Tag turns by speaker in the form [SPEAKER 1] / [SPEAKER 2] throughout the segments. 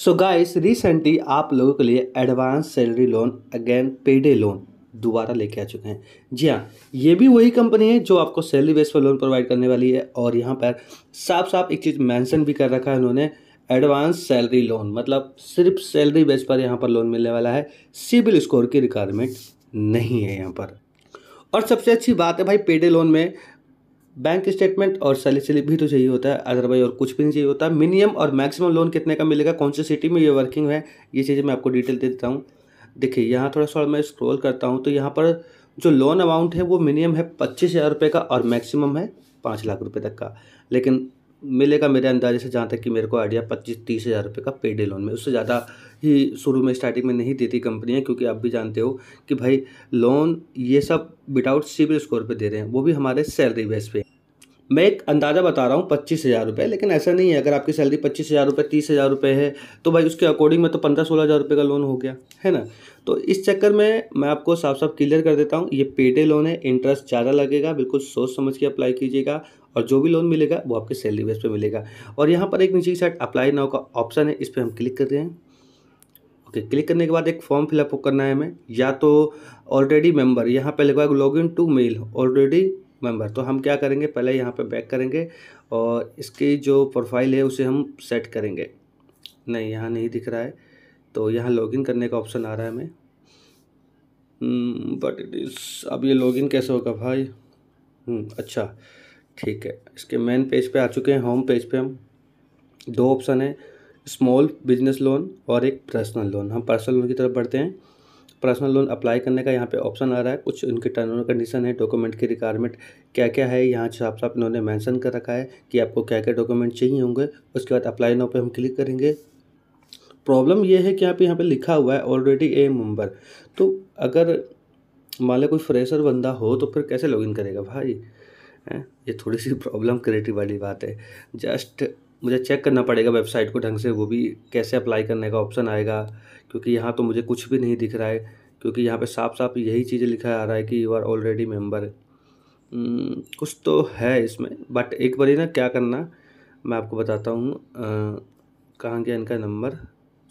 [SPEAKER 1] So guys recently आप लोगों के लिए advance salary loan again payday loan दोबारा लेके आ चुके हैं जी हाँ ये भी वही कंपनी है जो आपको सैलरी बेस पर लोन प्रोवाइड करने वाली है और यहाँ पर साफ साफ एक चीज़ मेंशन भी कर रखा है उन्होंने एडवांस सैलरी लोन मतलब सिर्फ सैलरी बेस पर यहाँ पर लोन मिलने वाला है सिविल स्कोर की रिक्वायरमेंट नहीं है यहाँ पर और सबसे अच्छी बात है भाई पेडे लोन में बैंक स्टेटमेंट और सैलरी भी तो चाहिए होता है अदरवाइज और कुछ भी नहीं चाहिए होता मिनिमम और मैक्सिमम लोन कितने का मिलेगा कौन सी सिटी में ये वर्किंग है ये चीज़ें मैं आपको डिटेल दे देता हूँ देखिए यहाँ थोड़ा सा मैं स्क्रॉल करता हूँ तो यहाँ पर जो लोन अमाउंट है वो मिनिमम है पच्चीस हज़ार रुपये का और मैक्सिमम है पाँच लाख रुपये तक का लेकिन मिलेगा मेरे अंदाजे से जहाँ तक कि मेरे को आइडिया पच्चीस तीस हज़ार रुपये का पे डे लोन में उससे ज़्यादा ही शुरू में स्टार्टिंग में नहीं देती कंपनियाँ क्योंकि आप भी जानते हो कि भाई लोन ये सब विदाउट सिविल स्कोर पर दे रहे हैं वो भी हमारे सैलरी बेस पर मैं एक अंदाज़ा बता रहा हूँ पच्चीस हज़ार रुपये लेकिन ऐसा नहीं है अगर आपकी सैलरी पच्चीस हज़ार रुपये तीस हज़ार रुपये है तो भाई उसके अकॉर्डिंग में तो पंद्रह सोलह हज़ार रुपये का लोन हो गया है ना तो इस चक्कर में मैं आपको साफ साफ क्लियर कर देता हूँ ये पेडे लोन है इंटरेस्ट ज़्यादा लगेगा बिल्कुल सोच समझ के अप्लाई कीजिएगा और जो भी लोन मिलेगा वो आपके सैलरी बेस पर मिलेगा और यहाँ पर एक नीचे की साइड अप्लाई नाव का ऑप्शन है इस पर हम क्लिक कर रहे हैं ओके क्लिक करने के बाद एक फॉर्म फिलअप करना है हमें या तो ऑलरेडी मेम्बर यहाँ पर लिखवा log in to mail already member तो हम क्या करेंगे पहले यहाँ पे बैक करेंगे और इसकी जो प्रोफाइल है उसे हम सेट करेंगे नहीं यहाँ नहीं दिख रहा है तो यहाँ लॉगिन करने का ऑप्शन आ रहा है हमें बट इट इज़ अब ये लॉगिन कैसे होगा भाई hmm, अच्छा ठीक है इसके मेन पेज पे आ चुके हैं होम पेज पे हम दो ऑप्शन है स्मॉल बिजनेस लोन और एक पर्सनल लोन हम पर्सनल लोन की तरफ बढ़ते हैं पर्सनल लोन अप्लाई करने का यहाँ पे ऑप्शन आ रहा है कुछ उनके टर्म एंड कंडीशन है डॉक्यूमेंट की रिक्वायरमेंट क्या क्या है यहाँ साफ साफ इन्होंने मेंशन कर रखा है कि आपको क्या क्या डॉक्यूमेंट चाहिए होंगे उसके बाद अप्लाई नाउ पे हम क्लिक करेंगे प्रॉब्लम यह है कि आप यहाँ पर लिखा हुआ है ऑलरेडी ए मेम्बर तो अगर मान लें कोई फ्रेशर बंदा हो तो फिर कैसे इन करेगा भाई है? ये थोड़ी सी प्रॉब्लम क्रिएटिव वाली बात है जस्ट मुझे चेक करना पड़ेगा वेबसाइट को ढंग से वो भी कैसे अप्लाई करने का ऑप्शन आएगा क्योंकि यहाँ तो मुझे कुछ भी नहीं दिख रहा है क्योंकि यहाँ पे साफ साफ यही चीज़ें लिखा आ रहा है कि यू आर ऑलरेडी मेम्बर कुछ तो है इसमें बट एक बार ना क्या करना मैं आपको बताता हूँ कहाँ गया इनका नंबर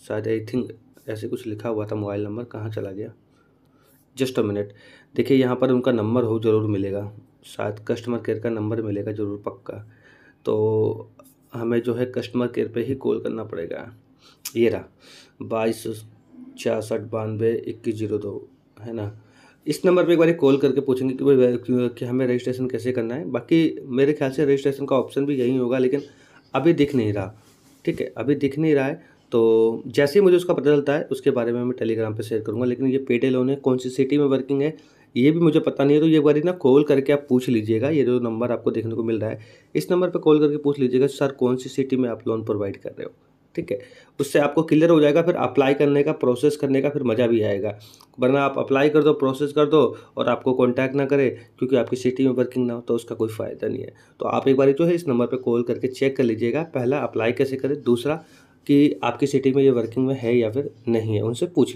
[SPEAKER 1] शायद आई थिंक ऐसे कुछ लिखा हुआ था मोबाइल नंबर कहाँ चला गया जस्ट अ मिनट देखिए यहाँ पर उनका नंबर हो ज़रूर मिलेगा शायद कस्टमर केयर का नंबर मिलेगा ज़रूर पक्का तो हमें जो है कस्टमर केयर पे ही कॉल करना पड़ेगा ये रहा बाईस छियासठ बानवे इक्कीस जीरो दो है ना इस नंबर पे एक बार कॉल करके पूछेंगे कि भाई कि हमें रजिस्ट्रेशन कैसे करना है बाकी मेरे ख्याल से रजिस्ट्रेशन का ऑप्शन भी यही होगा लेकिन अभी दिख नहीं रहा ठीक है अभी दिख नहीं रहा है तो जैसे ही मुझे उसका पता चलता है उसके बारे में मैं टेलीग्राम पर शेयर करूँगा लेकिन ये पेटे लोन है कौन सी सिटी में वर्किंग है ये भी मुझे पता नहीं है तो ये बारी ना कॉल करके आप पूछ लीजिएगा ये जो नंबर आपको देखने को मिल रहा है इस नंबर पर कॉल करके पूछ लीजिएगा सर कौन सी सिटी में आप लोन प्रोवाइड कर रहे हो ठीक है उससे आपको क्लियर हो जाएगा फिर अप्लाई करने का प्रोसेस करने का फिर मज़ा भी आएगा वरना आप अप्लाई कर दो प्रोसेस कर दो और आपको कांटेक्ट ना करें क्योंकि आपकी सिटी में वर्किंग ना हो तो उसका कोई फ़ायदा नहीं है तो आप एक बार जो है इस नंबर पर कॉल करके चेक कर लीजिएगा पहला अप्लाई कैसे करें दूसरा कि आपकी सिटी में ये वर्किंग में है या फिर नहीं है उनसे पूछ लीजिए